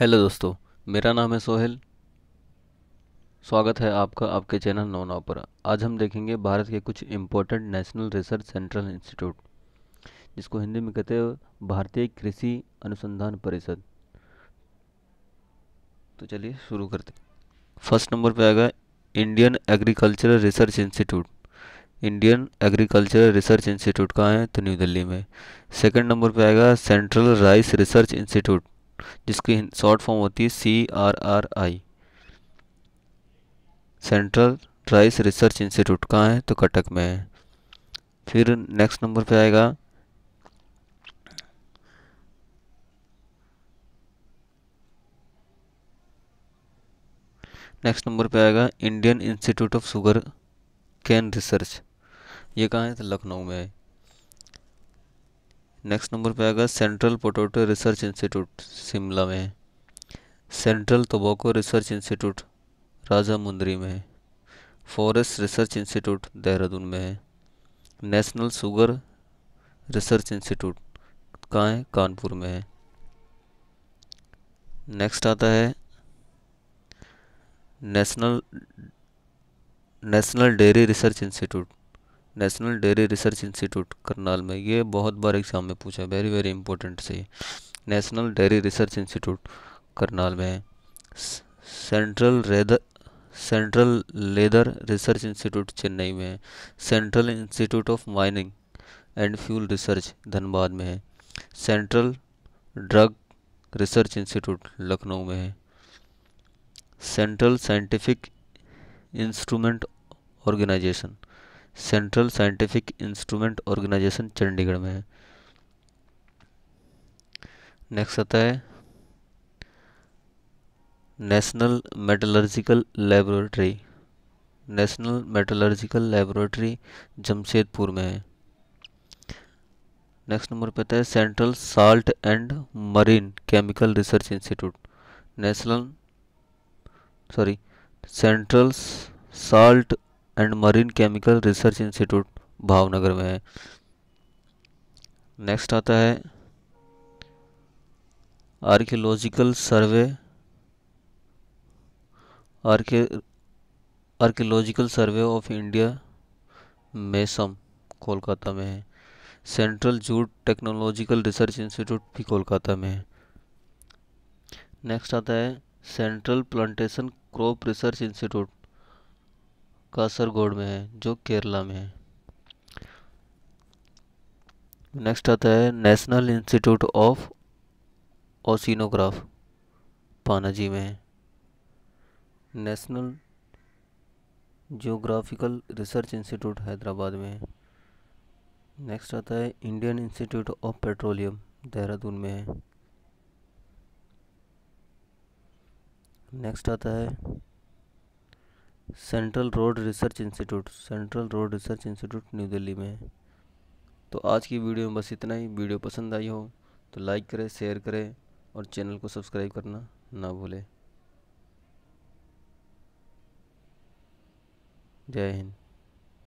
hello दोस्तों मेरा नाम है सोहेल स्वागत है आपका आपके चैनल नो नाव पर आज हम देखेंगे भारत के कुछ important national research central institute जिसको हिंदी में कहते हैं भारतीय कृषि अनुसंधान परिषद तो चलिए शुरू करते फर्स्ट नंबर पे आएगा Indian agricultural research institute Indian agriculture research institute कहाँ है तो न्यू दिल्ली में सेकंड नंबर पे आएगा सेंट्रल राइस रिसर्च इंस्टीट्यूट जिसकी शॉर्ट फॉर्म होती है C R R I central rice research institute कहाँ है तो कटक में है फिर नेक्स्ट नंबर पे आएगा नेक्स्ट नंबर पे आएगा Indian institute of sugar cane research ये कहाँ है तो लखनऊ में है नेक्स्ट नंबर पे आएगा central potato research institute Shimla में central tobacco research institute Rajahmundry में फॉरेस्ट रिसर्च इंस्टीट्यूट देहरादून में है नेशनल शुगर रिसर्च इंस्टीट्यूट कहाँ है कानपुर में है नेक्स्ट आता है national national dairy research institute national dairy research institute Karnal में ये बहुत बार एग्ज़ाम में पूछा है वेरी वेरी इंपॉर्टेंट से national dairy research institute Karnal में central rather central leather research institute Chennai में है central institute of mining and fuel research Dhanbad में है central drug research institute Lucknow में है central scientific instrument organisation central scientific instrument organisation Chandigarh में है नेक्स्ट आता है national metallurgical laboratory national metallurgical laboratory Jamshedpur में है नेक्स्ट नंबर पे आता है central salt and marine chemical research institute national sorry central salt and marine chemical research institute Bhavnagar में है नेक्स्ट आता है आर्कियोलॉजिकल सर्वे आर्के archaeological survey of India museum Kolkata में है central jute technological research institute भी कोलकाता में है नेक्स्ट आता है central plantation crop research institute Kasaragod में है जो केरला में है नेक्स्ट आता है national institute of oceanography Panaji में है national geographical research institute Hyderabad में है नेक्स्ट आता है Indian institute of petroleum Dehradun में है नेक्स्ट आता है central road research institute central road research institute New Delhi में है तो आज की वीडियो में बस इतना ही वीडियो पसंद आई हो तो लाइक करें शेयर करें और चैनल को सब्सक्राइब करना ना भूलें जय हिंद